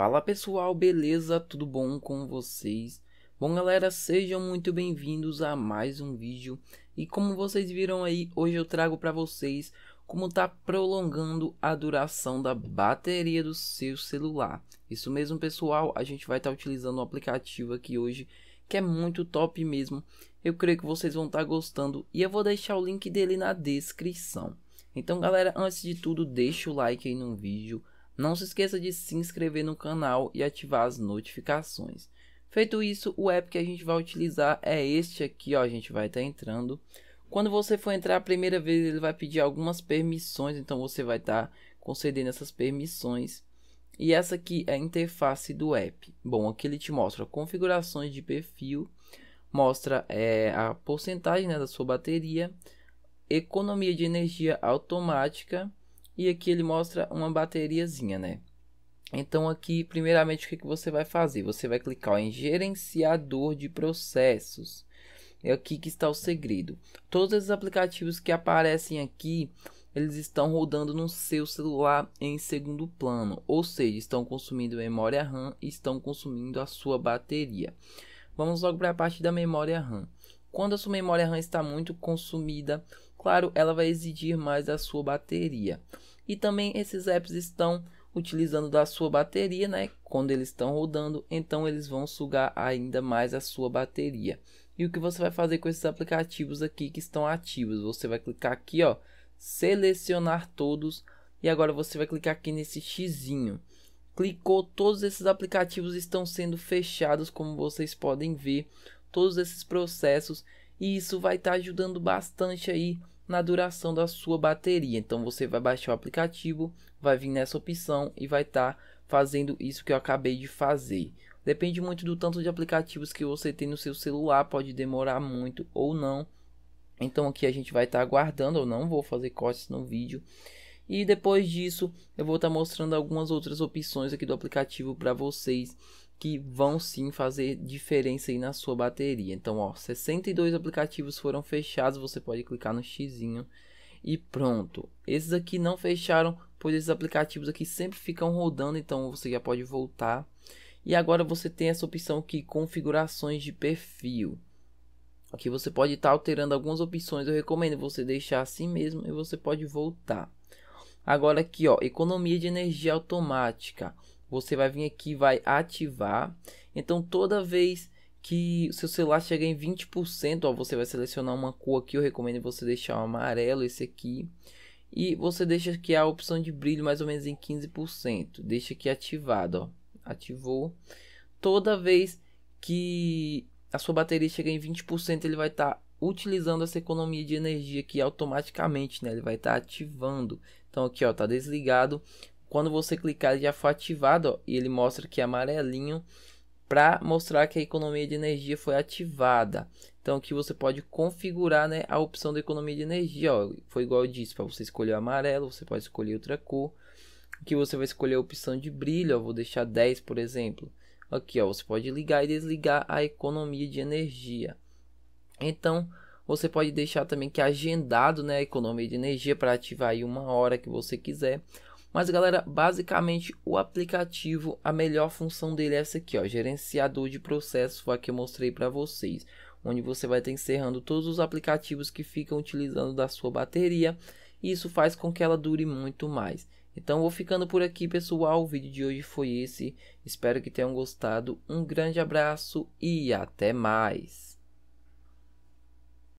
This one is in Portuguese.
Fala pessoal, beleza? Tudo bom com vocês? Bom galera, sejam muito bem-vindos a mais um vídeo. E como vocês viram aí, hoje eu trago para vocês como tá prolongando a duração da bateria do seu celular. Isso mesmo pessoal, a gente vai estar tá utilizando um aplicativo aqui hoje que é muito top mesmo. Eu creio que vocês vão estar tá gostando e eu vou deixar o link dele na descrição. Então galera, antes de tudo, deixa o like aí no vídeo não se esqueça de se inscrever no canal e ativar as notificações. Feito isso, o app que a gente vai utilizar é este aqui, ó, a gente vai estar tá entrando. Quando você for entrar a primeira vez, ele vai pedir algumas permissões, então você vai estar tá concedendo essas permissões. E essa aqui é a interface do app. Bom, aqui ele te mostra configurações de perfil, mostra é, a porcentagem né, da sua bateria, economia de energia automática, e aqui ele mostra uma bateriazinha, né? Então aqui, primeiramente, o que, que você vai fazer? Você vai clicar ó, em gerenciador de processos. É aqui que está o segredo. Todos esses aplicativos que aparecem aqui, eles estão rodando no seu celular em segundo plano. Ou seja, estão consumindo memória RAM e estão consumindo a sua bateria. Vamos logo para a parte da memória RAM. Quando a sua memória RAM está muito consumida, claro, ela vai exigir mais da sua bateria. E também esses apps estão utilizando da sua bateria, né? Quando eles estão rodando, então eles vão sugar ainda mais a sua bateria. E o que você vai fazer com esses aplicativos aqui que estão ativos? Você vai clicar aqui, ó, selecionar todos e agora você vai clicar aqui nesse xizinho. Clicou, todos esses aplicativos estão sendo fechados, como vocês podem ver todos esses processos e isso vai estar tá ajudando bastante aí na duração da sua bateria. Então você vai baixar o aplicativo, vai vir nessa opção e vai estar tá fazendo isso que eu acabei de fazer. Depende muito do tanto de aplicativos que você tem no seu celular, pode demorar muito ou não. Então aqui a gente vai estar tá aguardando, eu não vou fazer cortes no vídeo. E depois disso, eu vou estar tá mostrando algumas outras opções aqui do aplicativo para vocês que vão sim fazer diferença aí na sua bateria. Então, ó, 62 aplicativos foram fechados, você pode clicar no x e pronto. Esses aqui não fecharam, pois esses aplicativos aqui sempre ficam rodando, então você já pode voltar. E agora você tem essa opção aqui, configurações de perfil. Aqui você pode estar tá alterando algumas opções, eu recomendo você deixar assim mesmo e você pode voltar. Agora aqui, ó, economia de energia automática. Você vai vir aqui, vai ativar. Então toda vez que o seu celular chega em 20%, ó, você vai selecionar uma cor aqui, eu recomendo você deixar o amarelo, esse aqui. E você deixa aqui a opção de brilho mais ou menos em 15%. Deixa aqui ativado, ó. Ativou. Toda vez que a sua bateria chega em 20%, ele vai estar tá utilizando essa economia de energia aqui automaticamente, né? Ele vai estar tá ativando. Então aqui, ó, tá desligado. Quando você clicar, ele já foi ativado ó, e ele mostra que é amarelinho para mostrar que a economia de energia foi ativada. Então aqui você pode configurar né, a opção da economia de energia. Ó. Foi igual eu disse, para você escolher o amarelo, você pode escolher outra cor. Aqui você vai escolher a opção de brilho, ó. vou deixar 10 por exemplo. Aqui ó, você pode ligar e desligar a economia de energia. Então você pode deixar também que é agendado né, a economia de energia para ativar aí uma hora que você quiser. Mas galera, basicamente o aplicativo, a melhor função dele é essa aqui, ó, gerenciador de processos, foi a que eu mostrei para vocês, onde você vai estar encerrando todos os aplicativos que ficam utilizando da sua bateria, e isso faz com que ela dure muito mais. Então vou ficando por aqui, pessoal, o vídeo de hoje foi esse. Espero que tenham gostado. Um grande abraço e até mais.